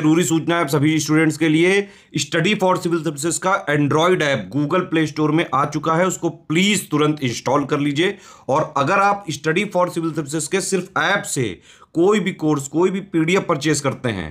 जरूरी सूचना है सभी स्टूडेंट्स के लिए स्टडी फॉर सिविल सर्विसेज का android app Google Play Store में आ चुका है उसको प्लीज़ तुरंत इंस्टॉल कर लीजिए और अगर आप स्टडी फॉर सिविल सर्विसेज के सिर्फ ऐप से कोई भी कोर्स कोई भी पीडीएफ परचेज करते हैं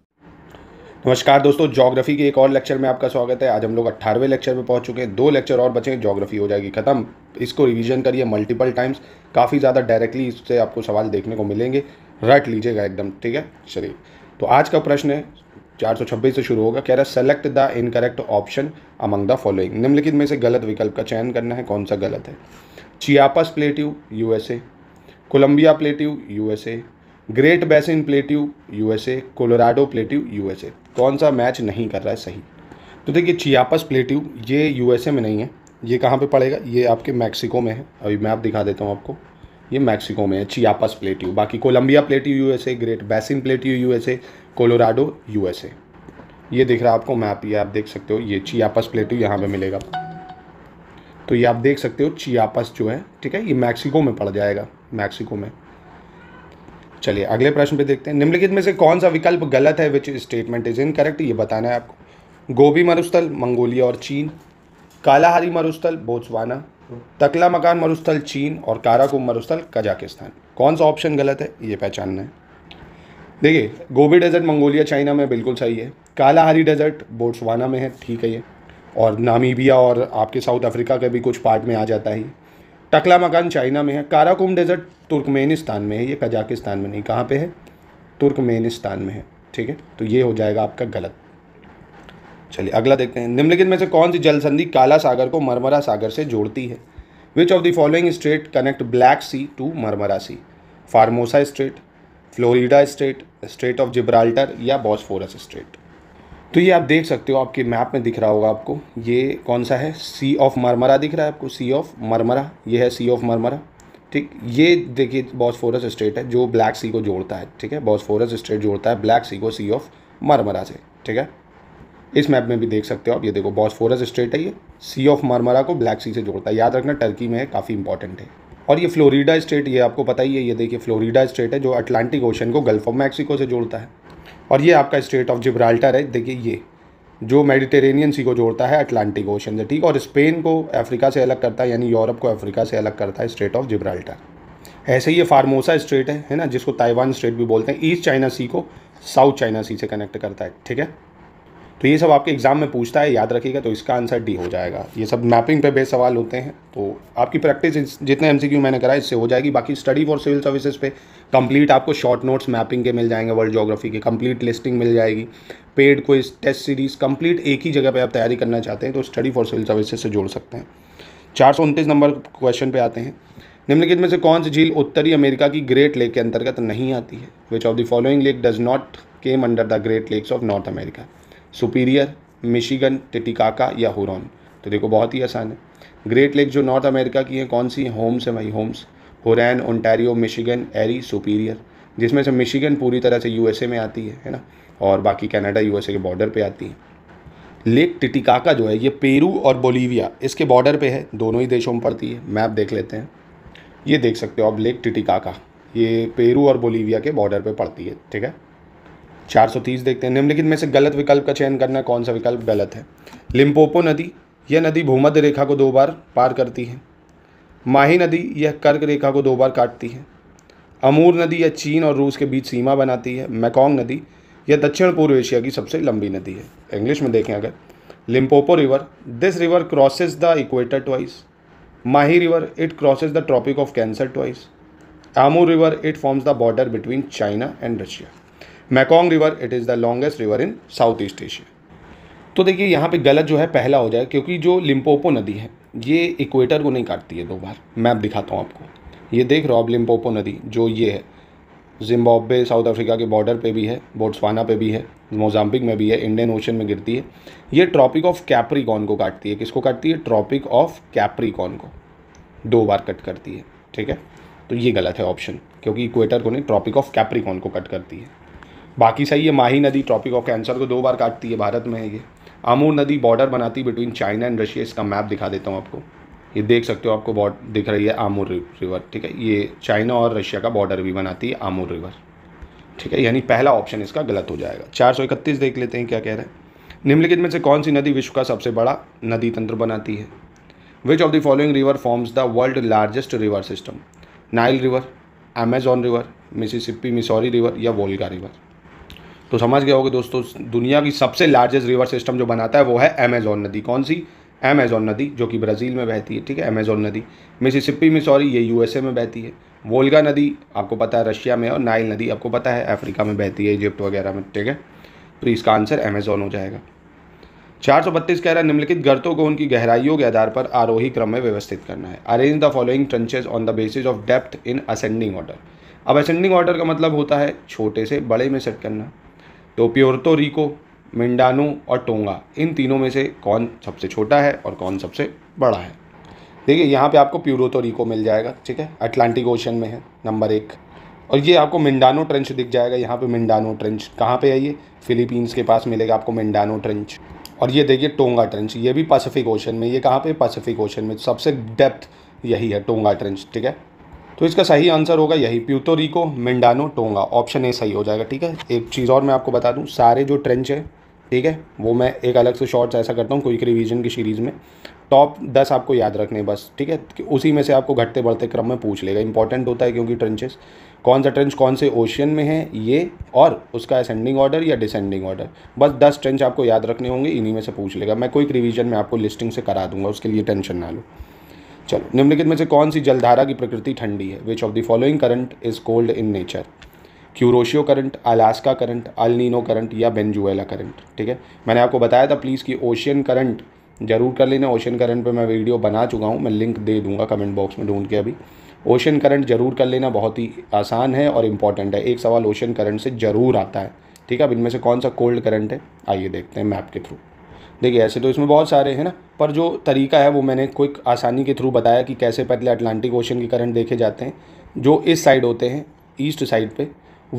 नमस्कार दोस्तों ज्योग्राफी के एक और लेक्चर में आपका स्वागत है आज हम लोग अट्ठारहवें लेक्चर में पहुंच चुके हैं दो लेक्चर और बचे हैं ज्योग्राफी हो जाएगी ख़त्म इसको रिवीजन करिए मल्टीपल टाइम्स काफ़ी ज़्यादा डायरेक्टली इससे आपको सवाल देखने को मिलेंगे रट लीजिएगा एकदम ठीक है चलिए तो आज का प्रश्न है छब्बीस से शुरू होगा कह रहा है select the incorrect option among the following निम्नलिखित में से गलत विकल्प का चयन करना है कौन सा गलत है Chiapas plateau USA Columbia plateau USA Great Basin plateau USA Colorado plateau USA कौन सा मैच नहीं कर रहा है सही तो देखिए चियापस प्लेट्यू ये यूएसए में नहीं है ये कहाँ पे पड़ेगा ये आपके मैक्सिको में है अभी मैप दिखा देता हूँ आपको ये मैक्सिको में है चियापस प्लेट्यू बाकी Columbia plateau USA Great Basin plateau USA Colorado USA ये दिख रहा है आपको मैप ये आप देख सकते हो ये चियापस प्लेट्यू यहाँ पर मिलेगा तो ये आप देख सकते हो चियापस जो है ठीक है ये मैक्सिको में पड़ जाएगा मैक्सिको में चलिए अगले प्रश्न पे देखते हैं निम्नलिखित में से कौन सा विकल्प गलत है विच स्टेटमेंट इज इनकरेक्ट ये बताना है आपको गोभी मरुस्थल मंगोलिया और चीन कालाहारी मरुस्थल बोत्सवाना तकला मकान मरुस्थल चीन और काराकुम मरुस्थल कजाकिस्तान कौन सा ऑप्शन गलत है ये पहचानना है देखिए गोभी डेजर्ट मंगोलिया चाइना में बिल्कुल सही है कालाहारी डेजर्ट बोट्सवाना में है ठीक है ये और नामीबिया और आपके साउथ अफ्रीका के भी कुछ पार्ट में आ जाता है टकला मकान चाइना में है काराकुम डेजर्ट तुर्कमेनिस्तान में है ये कजाकिस्तान में नहीं कहाँ पे है तुर्कमेनिस्तान में है ठीक है तो ये हो जाएगा आपका गलत चलिए अगला देखते हैं निम्नलिखित में से कौन सी जलसंधि काला सागर को मरमरा सागर से जोड़ती है which of the following strait connect Black Sea to Marmara Sea Formosa strait Florida strait strait of Gibraltar या बॉस्फोरस स्टेट तो ये आप देख सकते हो आपके मैप में दिख रहा होगा आपको ये कौन सा है सी ऑफ मरमरा दिख रहा है आपको सी ऑफ मरमरा ये है सी ऑफ मरमरा ठीक ये देखिए बॉसफोरस स्टेट है जो ब्लैक सी को जोड़ता है ठीक है बॉसफोरस स्टेट जोड़ता है ब्लैक सी को सी ऑफ मरमरा से ठीक है इस मैप में भी देख सकते हो आप ये देखो बॉसफोरस स्टेट है ये सी ऑफ मरमरा को ब्लैक सी से जोड़ता है याद रखना टर्की में है काफ़ी इंपॉर्टेंट है और ये फ्लोरिडा स्टेट ये आपको पता ही है ये देखिए फ्लोरिडा स्टेट है जो अटलांटिक ओशन को गल्फ ऑफ मैक्सिको से जोड़ता है और ये आपका स्टेट ऑफ जिब्राल्टर है देखिए ये जो मेडिटेरेनियन सी को जोड़ता है अटलांटिक ओशन से ठीक और स्पेन को अफ्रीका से अलग करता है यानी यूरोप को अफ्रीका से अलग करता है स्टेट ऑफ जिब्राल्टर ऐसे ही ये फार्मोसा स्ट्रेट है है ना जिसको ताइवान स्ट्रेट भी बोलते हैं ईस्ट चाइना सी को साउथ चाइना सी से कनेक्ट करता है ठीक है तो ये सब आपके एग्ज़ाम में पूछता है याद रखिएगा तो इसका आंसर डी हो जाएगा ये सब मैपिंग पे बेस सवाल होते हैं तो आपकी प्रैक्टिस जितने एमसीक्यू मैंने करा इससे हो जाएगी बाकी स्टडी फॉर सिविल सर्विसेज पे कंप्लीट आपको शॉर्ट नोट्स मैपिंग के मिल जाएंगे वर्ल्ड जोग्राफी के कंप्लीट लिस्टिंग मिल जाएगी पेड कोई टेस्ट सीरीज़ कंप्लीट एक ही जगह पर आप तैयारी करना चाहते हैं तो स्टडी फॉर सिविल सर्विसेज से जोड़ सकते हैं चार सौ उनतीस नंबर क्वेश्चन पर आते हैं निम्नलिखित में से कौन सी झील उत्तरी अमेरिका की ग्रेट लेक के अंतर्गत नहीं आती है which of the following lake does not came under the Great Lakes of North America Superior Michigan Titicaca या हुरॉन तो देखो बहुत ही आसान है ग्रेट लेक जो नॉर्थ अमेरिका की हैं कौन सी हैं होम्स है भाई HOMES Huron Ontario Michigan Erie Superior जिसमें से मिशिगन पूरी तरह से यूएसए में आती है है ना और बाकी कनाडा यूएसए के बॉर्डर पे आती है लेक टिटिकाका जो है ये पेरू और बोलीविया इसके बॉर्डर पे है दोनों ही देशों में पड़ती है मैप देख लेते हैं ये देख सकते हो आप लेक टिटिकाका ये पेरू और बोलीविया के बॉर्डर पे पड़ती है ठीक है 430 देखते हैं निम्नलिखित में से गलत विकल्प का चयन करना कौन सा विकल्प गलत है लिम्पोपो नदी यह नदी भूमध्य रेखा को दो बार पार करती है माही नदी यह कर्क रेखा को दो बार काटती है अमूर नदी यह चीन और रूस के बीच सीमा बनाती है मैकोंग नदी यह दक्षिण पूर्व एशिया की सबसे लंबी नदी है इंग्लिश में देखें अगर Limpopo river this river crosses the equator twice Mahi river it crosses the Tropic of Cancer twice Amu river it forms the border between China and Russia Mekong river it is the longest river in South East Asia तो देखिए यहाँ पे गलत जो है पहला हो जाए क्योंकि जो लिम्पोपो नदी है ये इक्वेटर को नहीं काटती है दो बार मैप दिखाता हूँ आपको ये देख रहा हो आप लिम्पोपो नदी जो ये है जिम्बाब्वे साउथ अफ्रीका के बॉर्डर पे भी है बोट्सवाना पे भी है मोजाम्बिक में भी है इंडियन ओशन में गिरती है ये ट्रॉपिक ऑफ कैप्रिकॉन को काटती है किसको काटती है ट्रॉपिक ऑफ कैप्रिकॉन को दो बार कट करती है ठीक है तो ये गलत है ऑप्शन क्योंकि इक्वेटर को नहीं ट्रॉपिक ऑफ कैप्रिकॉन को कट करती है बाकी सही है माही नदी ट्रॉपिक ऑफ कैंसर को दो बार काटती है भारत में ये आमूर नदी बॉर्डर बनाती बिटवीन चाइना एंड रशिया इसका मैप दिखा देता हूँ आपको ये देख सकते हो आपको बॉर्ड दिख रही है आमूर रिवर ठीक है ये चाइना और रशिया का बॉर्डर भी बनाती है आमूर रिवर ठीक है यानी पहला ऑप्शन इसका गलत हो जाएगा चार सौ इकतीस देख लेते हैं क्या कह रहे हैं निम्नलिखित में से कौन सी नदी विश्व का सबसे बड़ा नदी तंत्र बनाती है which of the following river forms the world largest river system Nile river Amazon river Mississippi Missouri river या वोल्गा रिवर तो समझ गए होगे दोस्तों दुनिया की सबसे लार्जेस्ट रिवर सिस्टम जो बनाता है वो है अमेजोन नदी कौन सी अमेजोन नदी जो कि ब्राज़ील में बहती है ठीक है अमेजोन नदी मिसिसिपी में सॉरी ये यूएसए में बहती है वोल्गा नदी आपको पता है रशिया में और नाइल नदी आपको पता है अफ्रीका में बहती है इजिप्ट वगैरह में ठीक है तो इसका आंसर अमेजोन हो जाएगा चार सौ बत्तीस कह रहा है निम्नलिखित गर्तों को उनकी गहराइयों के आधार पर आरोही क्रम में व्यवस्थित करना है arrange the following trenches on the basis of depth in ascending order अब असेंडिंग ऑर्डर का मतलब होता है छोटे से बड़े में सेट करना तो प्योरतो रिको मिंडानो और टोंगा इन तीनों में से कौन सबसे छोटा है और कौन सबसे बड़ा है देखिए यहाँ पे आपको प्यूरोतो रिको मिल जाएगा ठीक है अटलांटिक ओशन में है नंबर एक और ये आपको मिंडानो ट्रेंच दिख जाएगा यहाँ पे मिंडानो ट्रेंच कहाँ पे है ये फिलीपींस के पास मिलेगा आपको मिंडानो ट्रेंच और ये देखिए टोंगा ट्रेंच ये भी पैसिफिक ओशन में ये कहाँ पे पैसिफिक ओशन में सबसे डेप्थ यही है टोंगा ट्रेंच ठीक है तो इसका सही आंसर होगा यही प्यूतोरिको मिंडानो टोंगा ऑप्शन ए सही हो जाएगा ठीक है एक चीज़ और मैं आपको बता दूँ सारे जो ट्रेंच है ठीक है वो मैं एक अलग से शॉर्ट्स ऐसा करता हूँ क्विक रिवीजन की सीरीज़ में टॉप दस आपको याद रखने बस ठीक है उसी में से आपको घटते बढ़ते क्रम में पूछ लेगा इंपॉर्टेंट होता है क्योंकि ट्रेंचेस कौन सा ट्रेंच कौन से ओशियन में है ये और उसका असेंडिंग ऑर्डर या डिसेंडिंग ऑर्डर बस दस ट्रेंच आपको याद रखने होंगे इन्हीं में से पूछ लेगा मैं कोई रिवीजन में आपको लिस्टिंग से करा दूंगा उसके लिए टेंशन ना लो चलो निम्नलिखित में से कौन सी जलधारा की प्रकृति ठंडी है which of the following current is cold in nature Kuroshio current Alaska current El Nino current या बेंजुएला करंट ठीक है मैंने आपको बताया था प्लीज़ कि ओशियन करंट जरूर कर लेना ओशियन करंट पे मैं वीडियो बना चुका हूँ मैं लिंक दे दूंगा कमेंट बॉक्स में ढूंढ के अभी ओशियन करंट जरूर कर लेना बहुत ही आसान है और इम्पॉर्टेंट है एक सवाल ओशियन करंट से ज़रूर आता है ठीक है अब इनमें से कौन सा कोल्ड करंट है आइए देखते हैं मैप के थ्रू देखिए ऐसे तो इसमें बहुत सारे हैं ना पर जो तरीका है वो मैंने क्विक आसानी के थ्रू बताया कि कैसे पहले अटलांटिक ओशन के करंट देखे जाते हैं जो इस साइड होते हैं ईस्ट साइड पे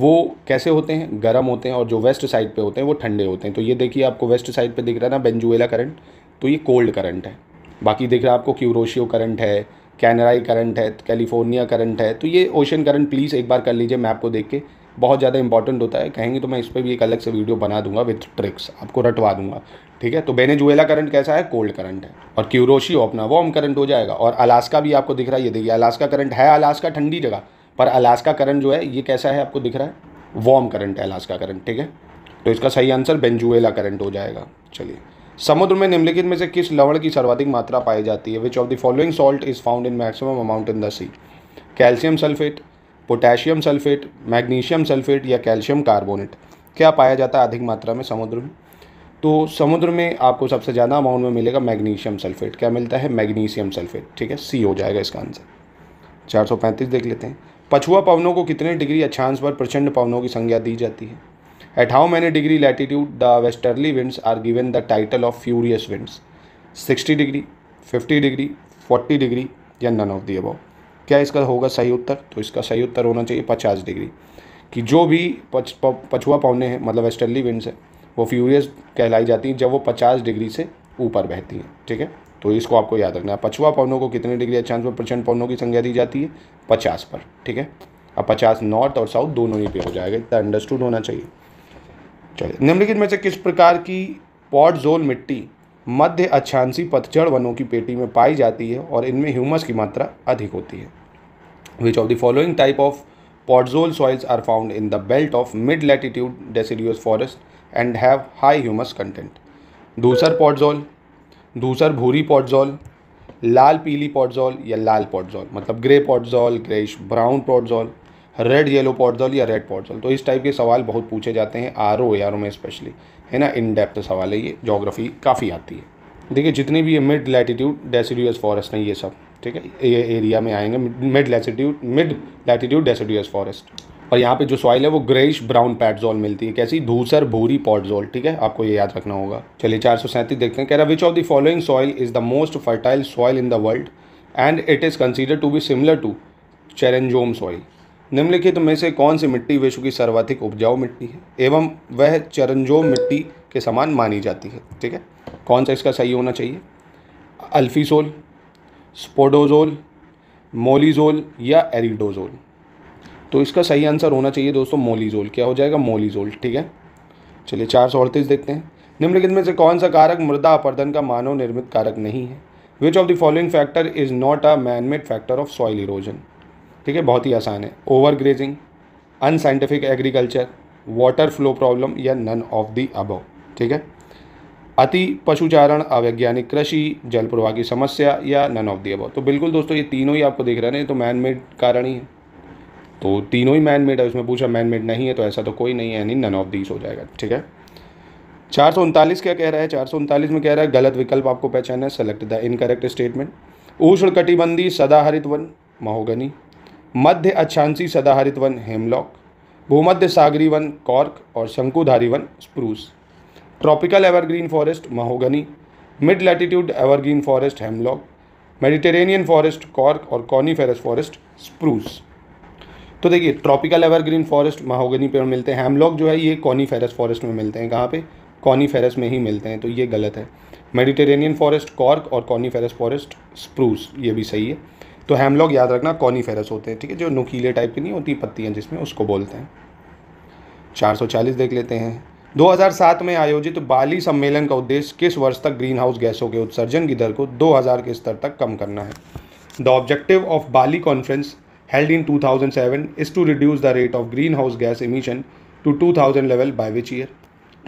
वो कैसे होते हैं गर्म होते हैं और जो वेस्ट साइड पे होते हैं वो ठंडे होते हैं तो ये देखिए आपको वेस्ट साइड पे दिख रहा है ना बेंजुएला करंट तो ये कोल्ड करंट है बाकी दिख रहा है आपको क्यूरोशियो करंट है कैनराई करंट है कैलिफोर्निया करंट है तो ये ओशन करंट प्लीज़ एक बार कर लीजिए मैं आपको देख के बहुत ज़्यादा इंपॉर्टेंट होता है कहेंगे तो मैं इस पर भी एक अलग से वीडियो बना दूंगा विथ ट्रिक्स आपको रटवा दूंगा ठीक है तो बेनेजुएला करंट कैसा है कोल्ड करंट है और क्यूरोशी अपना वार्म करंट हो जाएगा और अलास्का भी आपको दिख रहा है ये देखिए अलास्का करंट है अलास्का ठंडी जगह पर अलास्का करंट जो है ये कैसा है आपको दिख रहा है वार्म करंट है अलास्का करंट ठीक है तो इसका सही आंसर बेंजुएला करंट हो जाएगा चलिए समुद्र में निम्नलिखित में से किस लवण की सर्वाधिक मात्रा पाई जाती है which of the following salt is found in maximum amount in the sea calcium sulphate potassium sulphate magnesium sulphate या कैल्शियम कार्बोनेट क्या पाया जाता है अधिक मात्रा में समुद्र में तो समुद्र में आपको सबसे ज़्यादा अमाउंट में मिलेगा मैग्नीशियम सल्फेट क्या मिलता है मैग्नीशियम सल्फेट ठीक है सी हो जाएगा इसका आंसर चार सौ पैंतीस देख लेते हैं पछुआ पवनों को कितने डिग्री अच्छांश पर प्रचंड पवनों की संज्ञा दी जाती है at how many degree latitude the westerly winds are given the title of furious winds sixty degree fifty degree forty degree या नन ऑफ दी अबाउ क्या इसका होगा सही उत्तर तो इसका सही उत्तर होना चाहिए पचास डिग्री कि जो भी पछुआ पवने हैं मतलब वेस्टर्ली विंड्स हैं वो फ्यूरियस कहलाई जाती हैं जब वो पचास डिग्री से ऊपर बहती हैं ठीक है तो इसको आपको याद रखना है पछुआ पवनों को कितने डिग्री अक्षांश पर प्रचंड पवनों की संज्ञा दी जाती है पचास पर ठीक है अब पचास नॉर्थ और साउथ दोनों ही पे हो जाएगा इतना अंडरस्टूड होना चाहिए चलिए निम्नलिखित में से किस प्रकार की पॉट जोल मिट्टी मध्य अच्छांसी पतझड़ वनों की पेटी में पाई जाती है और इनमें ह्यूमस की मात्रा अधिक होती है which of the following type of podzol soils are found in the belt of mid latitude deciduous forest and have high humus content दूसर पॉटजॉल दूसर भूरी पॉटजॉल लाल पीली पॉटजॉल या लाल पॉटजॉल मतलब grey podzol greyish brown podzol red yellow podzol या red पॉटजॉल तो इस टाइप के सवाल बहुत पूछे जाते हैं आर ओ आर ओ में स्पेशली है ना इन डेप्थ सवाल है ये जोग्राफी काफ़ी आती है देखिए जितनी भी ये मिड लैटीट्यूड डेसिड्यूस फॉरेस्ट हैं ये सब ठीक है ये एरिया में आएंगे mid latitude mid latitude deciduous forest और यहाँ पे जो सॉइल है वो ग्रेइश ब्राउन पैटजोल मिलती है कैसी धूसर भूरी पॉटजोल ठीक है आपको ये याद रखना होगा चलिए चार सौ सैंतीस देखते हैं कह रहा which of the following soil is the most fertile soil in the world and it is consider to be similar to chernozem soil निम्नलिखित में से कौन सी मिट्टी विश्व की सर्वाधिक उपजाऊ मिट्टी है एवं वह चरंजोम मिट्टी के समान मानी जाती है ठीक है कौन सा इसका सही होना चाहिए अल्फीसोल स्पोडोजोल मोलीजोल या एरिडोजोल तो इसका सही आंसर होना चाहिए दोस्तों मोलीजोल क्या हो जाएगा मोलीजोल ठीक है चलिए चार सौ अड़तीस देखते हैं निम्नलिखित में से कौन सा कारक मृदा अपर्दन का मानव निर्मित कारक नहीं है which of the following factor is not a man made factor of soil erosion ठीक है बहुत ही आसान है overgrazing unscientific agriculture water flow problem या नन ऑफ दी अबव ठीक है अति पशुचारण अवैज्ञानिक कृषि जल प्रवाह की समस्या या नन ऑफ दी अबव तो बिल्कुल दोस्तों ये तीनों ही आपको देख रहे हैं तो मैन मेड कारण ही है तो तीनों ही मैन मेड है उसमें पूछा मैन मेड नहीं है तो ऐसा तो कोई नहीं है नहीं नन ऑफ दीज हो जाएगा ठीक है चार सौ उनतालीस क्या कह रहा है चार सौ उनतालीस में कह रहा है गलत विकल्प आपको पहचाना है सेलेक्ट द इनकरेक्ट स्टेटमेंट उष्ण कटिबंधी सदाहरित वन महोगनी मध्य अच्छांसी सदाहरित वन हेमलॉक भूमध्य सागरी वन कॉर्क और शंकुधारी वन spruce tropical evergreen forest mahogany mid latitude evergreen forest hemlock Mediterranean forest cork और कॉनीफेरस फॉरेस्ट स्प्रूस तो देखिए ट्रॉपिकल एवरग्रीन फॉरेस्ट माहोगनी पेड़ मिलते हैं हेमलॉक जो है ये कॉनीफेरस फॉरेस्ट में मिलते हैं कहाँ पे कॉनीफेरस में ही मिलते हैं तो ये गलत है मेडिटेरेनियन फॉरेस्ट कॉर्क और कॉनीफेरस फॉरेस्ट स्प्रूस ये भी सही है तो हेमलॉक याद रखना कॉनीफेरस होते हैं ठीक है जो नुकीले टाइप की नहीं होती पत्तियाँ जिसमें उसको बोलते हैं चार देख लेते हैं 2007 में आयोजित बाली सम्मेलन का उद्देश्य किस वर्ष तक ग्रीन हाउस गैसों के उत्सर्जन की दर को 2000 के स्तर तक कम करना है the objective of Bali conference held in 2007 is to reduce the rate of greenhouse gas emission to 2000 level by which year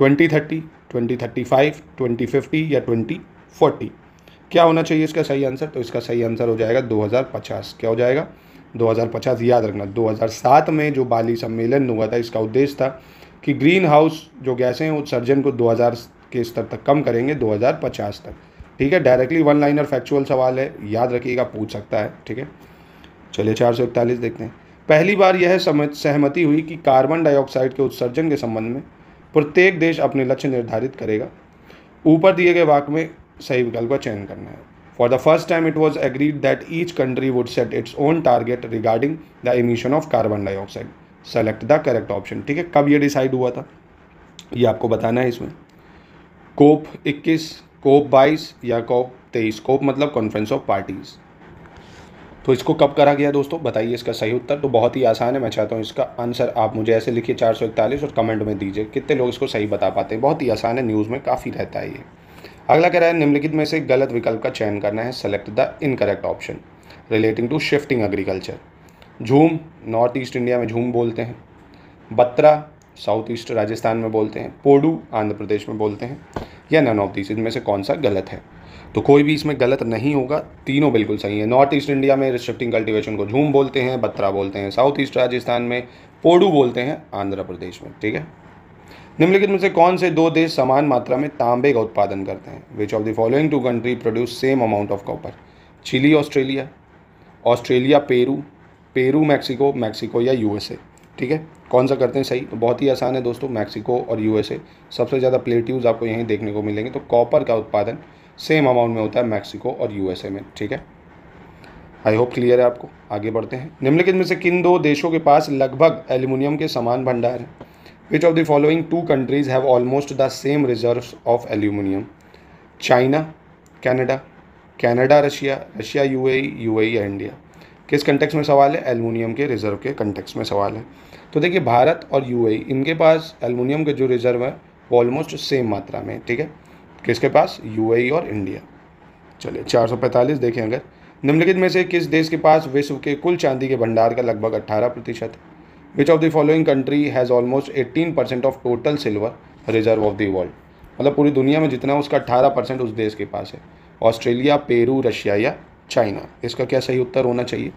2030 2035 2050 या 2040 क्या होना चाहिए इसका सही आंसर तो इसका सही आंसर हो जाएगा 2050 क्या हो जाएगा 2050 याद रखना 2007 में जो बाली सम्मेलन हुआ था इसका उद्देश्य था कि ग्रीन हाउस जो गैसें हैं उत्सर्जन को 2000 के स्तर तक कम करेंगे 2050 तक ठीक है डायरेक्टली वन लाइनर फैक्चुअल सवाल है याद रखिएगा पूछ सकता है ठीक है चलिए चार सौ इकतालीस देखते हैं पहली बार यह सहमति हुई कि कार्बन डाइऑक्साइड के उत्सर्जन के संबंध में प्रत्येक देश अपने लक्ष्य निर्धारित करेगा ऊपर दिए गए वाक में सही विकल्प का चयन करना है for the first time it was agreed that each country would set its own target regarding the emission of carbon dioxide select the correct option ठीक है कब ये डिसाइड हुआ था ये आपको बताना है इसमें कोप 21, कोप 22 या कोप 23, कोप मतलब कॉन्फ्रेंस ऑफ पार्टीज़ तो इसको कब करा गया दोस्तों बताइए इसका सही उत्तर तो बहुत ही आसान है मैं चाहता हूँ इसका आंसर आप मुझे ऐसे लिखिए चार सौ इकतालीस और कमेंट में दीजिए कितने लोग इसको सही बता पाते हैं बहुत ही आसान है न्यूज़ में काफ़ी रहता है ये अगला कह रहा है निम्नलिखित में से गलत विकल्प का चयन करना है select the incorrect option relating to shifting agriculture jhum north east India में झूम बोलते हैं बत्रा साउथ ईस्ट राजस्थान में बोलते हैं पोडू आंध्र प्रदेश में बोलते हैं या नन ऑफ दिस इनमें से कौन सा गलत है तो कोई भी इसमें गलत नहीं होगा तीनों बिल्कुल सही है नॉर्थ ईस्ट इंडिया में रिस्ट्रिक्टिंग कल्टीवेशन को झूम बोलते हैं बत्रा बोलते हैं साउथ ईस्ट राजस्थान में पोडू बोलते हैं आंध्र प्रदेश में ठीक है निम्नलिखित में से कौन से दो देश समान मात्रा में तांबे का उत्पादन करते हैं which of the following two country produce same amount of copper Chile Australia Australia Peru Peru Mexico Mexico या यूएसए ठीक है कौन सा करते हैं सही तो बहुत ही आसान है दोस्तों मैक्सिको और यूएसए सबसे ज़्यादा प्लेट्यूज़ आपको यहीं देखने को मिलेंगे तो कॉपर का उत्पादन सेम अमाउंट में होता है मैक्सिको और यूएसए में ठीक है आई होप क्लियर है आपको आगे बढ़ते हैं निम्नलिखित में से किन दो देशों के पास लगभग एल्यूमिनियम के समान भंडार हैं which of the following two countries have almost the same reserve of aluminium China Canada Canada Russia Russia U A या इंडिया किस कंटेक्स में सवाल है एल्यूमिनियम के रिजर्व के कंटेक्स में सवाल है तो देखिए भारत और यू e, इनके पास एल्यूमिनियम के जो रिजर्व है वो ऑलमोस्ट सेम मात्रा में ठीक है किसके पास यूएई e और इंडिया चलिए 445 देखें अगर निम्नलिखित में से किस देश के पास विश्व के कुल चांदी के भंडार का लगभग 18 प्रतिशत है which of the following country has almost 18 percent of total silver reserve of the world मतलब पूरी दुनिया में जितना उसका 18 परसेंट उस देश के पास है ऑस्ट्रेलिया पेरू रशिया या चाइना इसका क्या सही उत्तर होना चाहिए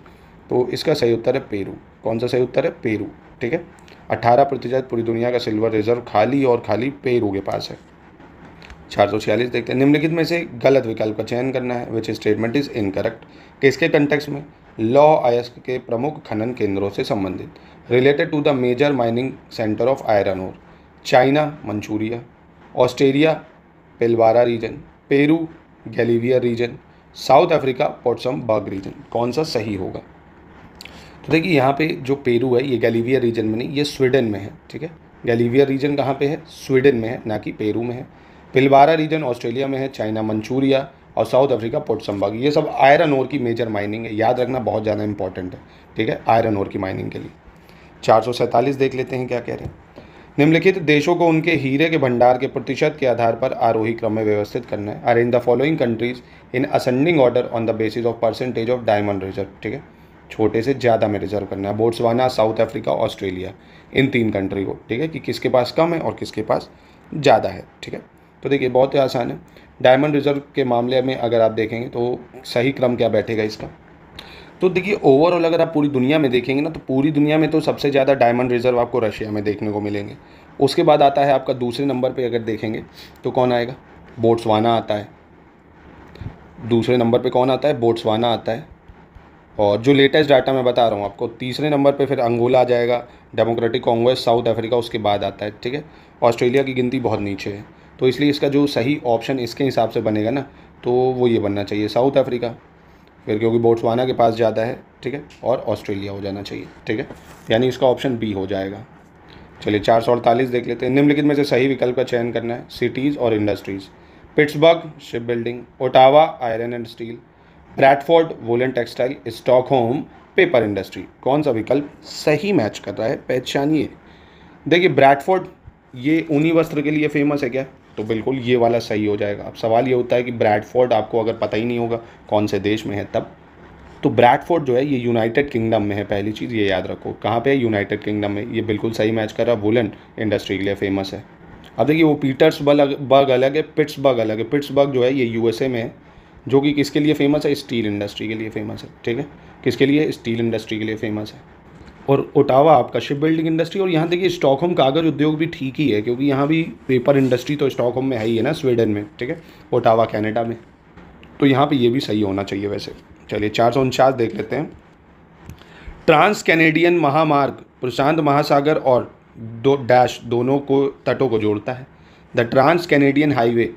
तो इसका सही उत्तर है पेरू कौन सा सही उत्तर है पेरू ठीक है अट्ठारह प्रतिशत पूरी दुनिया का सिल्वर रिजर्व खाली और खाली पेरू के पास है चार सौ छियालीस देखते हैं निम्नलिखित में से गलत विकल्प का चयन करना है विच स्टेटमेंट इज इनकरेक्ट किसके कंटेक्स में लॉ आयस्क के प्रमुख खनन केंद्रों से संबंधित related to the major mining centre of iron ore China Manchuria Australia Pilbara region Peru Gallivare region South Africa Postmasburg region कौन सा सही होगा तो देखिए यहाँ पे जो पेरू है ये गैलीवियर रीजन में नहीं ये स्वीडन में है ठीक है गैलीविया रीजन कहाँ पे है स्वीडन में है ना कि पेरू में है पिलवारा रीजन ऑस्ट्रेलिया में है चाइना मंचूरिया और साउथ अफ्रीका पोर्ट संभाग ये सब आयरन ओर की मेजर माइनिंग है याद रखना बहुत ज़्यादा इंपॉर्टेंट है ठीक है आयरन ओर की माइनिंग के लिए चार देख लेते हैं क्या कह रहे हैं निम्नलिखित देशों को उनके हीरे के भंडार के प्रतिशत के आधार पर आरोही क्रम में व्यवस्थित करना है arrange the following countries in ascending order on the basis of percentage of diamond reserve ठीक है छोटे से ज़्यादा में रिजर्व करना है बोट्सवाना साउथ अफ्रीका ऑस्ट्रेलिया इन तीन कंट्री को ठीक है कि किसके पास कम है और किसके पास ज़्यादा है ठीक है तो देखिए बहुत ही आसान है डायमंड रिजर्व के मामले में अगर आप देखेंगे तो सही क्रम क्या बैठेगा इसका तो देखिए ओवरऑल अगर आप पूरी दुनिया में देखेंगे ना तो पूरी दुनिया में तो सबसे ज़्यादा डायमंड रिजर्व आपको रशिया में देखने को मिलेंगे उसके बाद आता है आपका दूसरे नंबर पर अगर देखेंगे तो कौन आएगा बोट्सवाना आता है दूसरे नंबर पर कौन आता है बोट्सवाना आता है और जो लेटेस्ट डाटा मैं बता रहा हूँ आपको तीसरे नंबर पे फिर अंगोला आ जाएगा डेमोक्रेटिक कांग्रेस साउथ अफ्रीका उसके बाद आता है ठीक है ऑस्ट्रेलिया की गिनती बहुत नीचे है तो इसलिए इसका जो सही ऑप्शन इसके हिसाब से बनेगा ना तो वो ये बनना चाहिए साउथ अफ्रीका फिर क्योंकि बोट्सवाना के पास ज़्यादा है ठीक है और ऑस्ट्रेलिया हो जाना चाहिए ठीक है यानी इसका ऑप्शन बी हो जाएगा चलिए चार सौ अड़तालीस देख लेते हैं निम्नलिखित में से सही विकल्प का चयन करना है सिटीज़ और industries Pittsburgh shipbuilding Ottawa iron and steel Bradford woollen textile stock paper industry कौन सा विकल्प सही मैच कर रहा है पहचानिए देखिए ब्रैडफोर्ड ये ऊनी वस्त्र के लिए फेमस है क्या तो बिल्कुल ये वाला सही हो जाएगा अब सवाल ये होता है कि ब्रैडफोर्ड आपको अगर पता ही नहीं होगा कौन से देश में है तब तो ब्रैडफोर्ड जो है ये यूनाइटेड किंगडम में है पहली चीज़ ये याद रखो कहाँ पे है यूनाइटेड किंगडम में ये बिल्कुल सही मैच कर रहा है वुलन इंडस्ट्री के लिए फेमस है अब देखिए वो पीटर्स बर्ग अलग है पिट्स बर्ग अलग है पिट्स बर्ग जो है ये यूएसए में है जो कि किसके लिए फेमस है स्टील इंडस्ट्री के लिए फेमस है ठीक है किसके लिए स्टील इंडस्ट्री के लिए फेमस है और ओटावा आपका शिप बिल्डिंग इंडस्ट्री और यहाँ देखिए स्टॉकहोम कागज उद्योग भी ठीक ही है क्योंकि यहाँ भी पेपर इंडस्ट्री तो स्टॉकहोम में है ही है ना स्वीडन में ठीक है ओटावा कैनेडा में तो यहाँ पे ये भी सही होना चाहिए वैसे चलिए चार सौ उनचास देख लेते हैं ट्रांस कैनेडियन महामार्ग प्रशांत महासागर और दो डैश दोनों को तटों को जोड़ता है the trans Canadian highway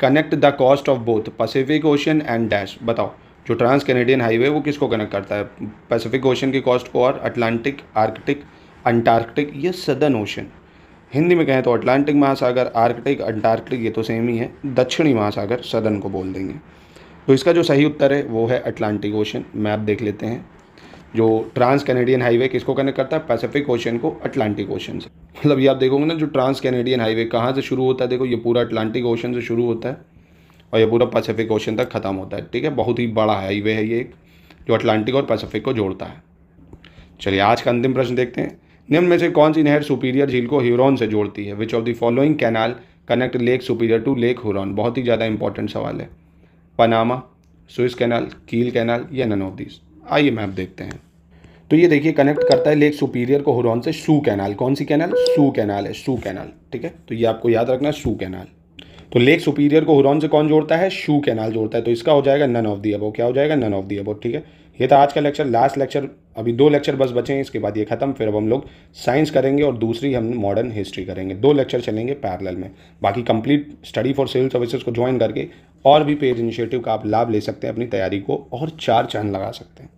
connect the coast of both Pacific Ocean and dash बताओ जो ट्रांस कैनेडियन हाईवे वो किसको कनेक्ट करता है पैसिफिक ओशन की कॉस्ट को और अटलांटिक आर्कटिक अंटार्कटिक ये सदर्न ओशन हिंदी में कहें तो अटलांटिक महासागर आर्कटिक अंटार्कटिक ये तो सेम ही है दक्षिणी महासागर सदन को बोल देंगे तो इसका जो सही उत्तर है वो है अटलांटिक ओशन मैप देख लेते हैं जो ट्रांस कैनेडियन हाईवे किसको कनेक्ट करता है पैसिफिक ओशन को अटलांटिक ओशन से मतलब ये आप देखोगे ना जो ट्रांस कैनेडियन हाईवे कहाँ से शुरू होता है देखो ये पूरा अटलांटिक ओशन से शुरू होता है और ये पूरा पैसिफिक ओशन तक ख़त्म होता है ठीक है बहुत ही बड़ा हाईवे है ये एक जो अटलांटिक और पैसिफिक को जोड़ता है चलिए आज का अंतिम प्रश्न देखते हैं निम्न में से कौन सी नहर सुपीरियर झील को हिरोन से जोड़ती है which of the following canal connect Lake Superior to Lake Huron बहुत ही ज़्यादा इंपॉर्टेंट सवाल है Panama Suez canal Kiel canal या नन ऑफ दिस आइए मैप देखते हैं तो ये देखिए कनेक्ट करता है लेक सुपीरियर को हुरॉन से सू कैनाल कौन सी कैनाल सू कैनाल है सू कैनाल ठीक है तो ये आपको याद रखना है सू कैनाल तो लेक सुपीरियर को हुरॉन से कौन जोड़ता है शू कैनाल जोड़ता है तो इसका हो जाएगा नन ऑफ दी अबो क्या हो जाएगा नन ऑफ दी अबो ठीक है ये था आज का लेक्चर लास्ट लेक्चर अभी दो लेक्चर बस बचे हैं इसके बाद ये खत्म फिर अब हम लोग साइंस करेंगे और दूसरी हम मॉडर्न हिस्ट्री करेंगे दो लेक्चर चलेंगे पैरेलल में बाकी complete study for civil services को ज्वाइन करके और भी पेज इनिशिएटिव का आप लाभ ले सकते हैं अपनी तैयारी को और चार चांद लगा सकते हैं